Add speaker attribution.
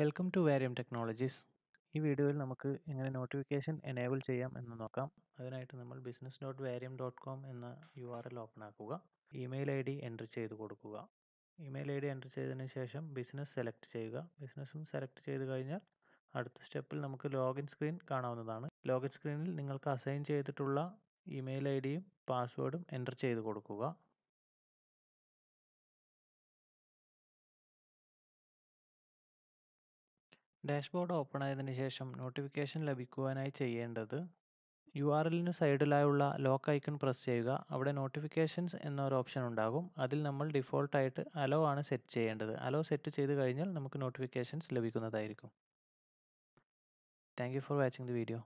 Speaker 1: welcome to Variyam technologies ഈ വീഡിയോയിൽ നമുക്ക് എങ്ങനെ നോട്ടിഫിക്കേഷൻ എനേബിൾ ചെയ്യാം എന്ന് നോക്കാം അതിനായിട്ട് നമ്മൾ ബിസിനസ് ഡോട്ട് വാരിയം ഡോട്ട് കോം എന്ന യു ആർ എൽ ഓപ്പൺ ആക്കുക ഇമെയിൽ ഐ ഡി എൻട്രി ചെയ്ത് കൊടുക്കുക ഇമെയിൽ ഐ ഡി എൻട്രി ചെയ്തതിന് ശേഷം ബിസിനസ് സെലക്ട് ചെയ്യുക ബിസിനസ്സും സെലക്ട് ചെയ്ത് കഴിഞ്ഞാൽ അടുത്ത സ്റ്റെപ്പിൽ നമുക്ക് ലോഗിൻ സ്ക്രീൻ കാണാവുന്നതാണ് ലോഗിൻ സ്ക്രീനിൽ നിങ്ങൾക്ക് അസൈൻ ചെയ്തിട്ടുള്ള ഇമെയിൽ ഐ ഡിയും പാസ്വേഡും എൻ്റർ ചെയ്ത് കൊടുക്കുക ഡാഷ്ബോർഡ് ഓപ്പൺ ആയതിനു ശേഷം നോട്ടിഫിക്കേഷൻ ലഭിക്കുവാനായി ചെയ്യേണ്ടത് യു ആർ എല്ലിന് സൈഡിലായുള്ള ലോക്ക് ഐക്കൺ പ്രസ് ചെയ്യുക അവിടെ നോട്ടിഫിക്കേഷൻസ് എന്നൊരു ഓപ്ഷൻ ഉണ്ടാകും അതിൽ നമ്മൾ ഡിഫോൾട്ടായിട്ട് അലോ ആണ് സെറ്റ് ചെയ്യേണ്ടത് അലോ സെറ്റ് ചെയ്ത് കഴിഞ്ഞാൽ നമുക്ക് നോട്ടിഫിക്കേഷൻസ് ലഭിക്കുന്നതായിരിക്കും thank for watching the video